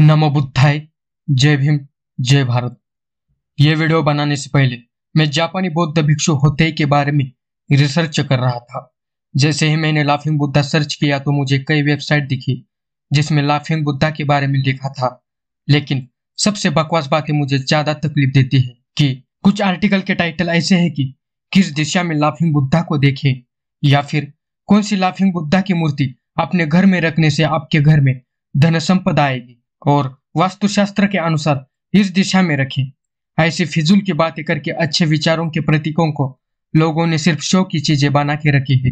नमो बुद्धाय जय भीम जय भारत ये वीडियो बनाने से पहले मैं जापानी बौद्ध भिक्षु होते के बारे में रिसर्च कर रहा था जैसे ही मैंने लाफिंग बुद्धा सर्च किया तो मुझे कई वेबसाइट दिखी जिसमें लाफिंग बुद्धा के बारे में लिखा था लेकिन सबसे बकवास बातें मुझे ज्यादा तकलीफ देती है कि कुछ आर्टिकल के टाइटल ऐसे है कि किस दिशा में लाफिंग बुद्धा को देखें या फिर कौन सी लाफिंग बुद्धा की मूर्ति अपने घर में रखने से आपके घर में धन संपदा आएगी और वास्तुशास्त्र के अनुसार इस दिशा में रखें ऐसी फिजूल की बातें करके अच्छे विचारों के प्रतीकों को लोगों ने सिर्फ शो की चीजें बना के रखी है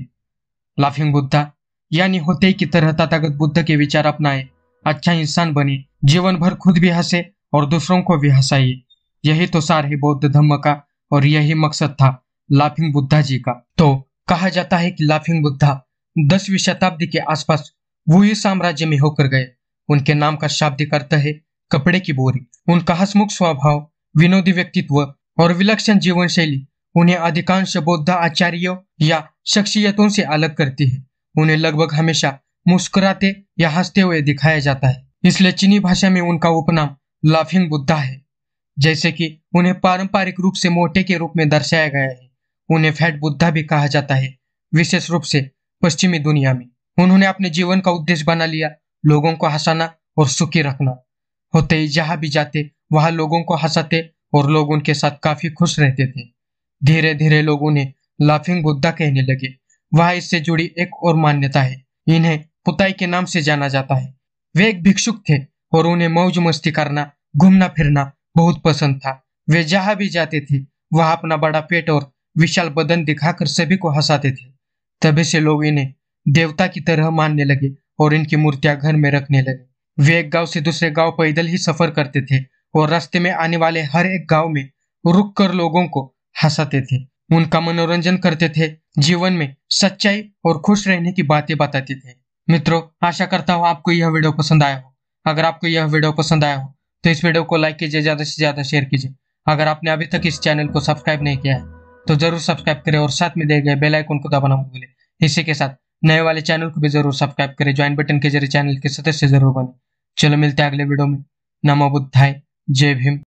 लाफिंग बुद्धा यानी होते की तरह तथागत बुद्ध के विचार अपनाए अच्छा इंसान बने जीवन भर खुद भी हंसे और दूसरों को भी हंसाइए यही तो सार है बौद्ध धर्म का और यही मकसद था लाफिंग बुद्धा जी का तो कहा जाता है कि लाफिंग बुद्धा दसवीं शताब्दी के आसपास वो ही साम्राज्य में होकर गए उनके नाम का शाब्दिक अर्थ है कपड़े की बोरी उनका हसमुख स्वभाव विनोदी व्यक्तित्व और विलक्षण जीवन शैली उन्हें अधिकांश बौद्ध आचार्यों या शख्सियतों से अलग करती है उन्हें लगभग हमेशा मुस्कुराते या हंसते हुए दिखाया जाता है इसलिए चीनी भाषा में उनका उपनाम लाफिंग बुद्धा है जैसे कि उन्हें पारंपरिक रूप से मोटे के रूप में दर्शाया गया है उन्हें फैट बुद्धा भी कहा जाता है विशेष रूप से पश्चिमी दुनिया में उन्होंने अपने जीवन का उद्देश्य बना लिया लोगों को हंसाना और सुखी रखना होते ही जहाँ भी जाते वहाँ लोगों को हंसाते और लोग उनके साथ काफी खुश रहते थे धीरे धीरे लोग उन्हें लाफिंग बुद्धा कहने लगे वह इससे जुड़ी एक और मान्यता है इन्हें पुताई के नाम से जाना जाता है वे एक भिक्षुक थे और उन्हें मौज मस्ती करना घूमना फिरना बहुत पसंद था वे जहाँ भी जाते थे वह अपना बड़ा पेट और विशाल बदन दिखाकर सभी को हंसाते थे तभी से लोग इन्हें देवता की तरह मानने लगे और इनकी मूर्तियां घर में रखने लगे वे एक गांव से दूसरे गांव पैदल ही सफर करते थे और रास्ते में आने वाले हर एक गांव में रुक कर लोगों को हंसाते थे उनका मनोरंजन करते थे जीवन में सच्चाई और खुश रहने की बातें बताते थे मित्रों आशा करता हूँ आपको यह वीडियो पसंद आया हो अगर आपको यह वीडियो पसंद आया हो तो इस वीडियो को लाइक कीजिए ज़्यादा से ज़्यादा शेयर कीजिए अगर आपने अभी तक इस चैनल को सब्सक्राइब नहीं किया है तो जरूर सब्सक्राइब करें और साथ में दिए गए बेल आइकन को दबाना भूलें इसी के साथ नए वाले चैनल को भी जरूर सब्सक्राइब करें ज्वाइन बटन के जरिए चैनल के सदस्य जरूर बने चलो मिलते हैं अगले वीडियो में नमो बुद्धाय जय भीम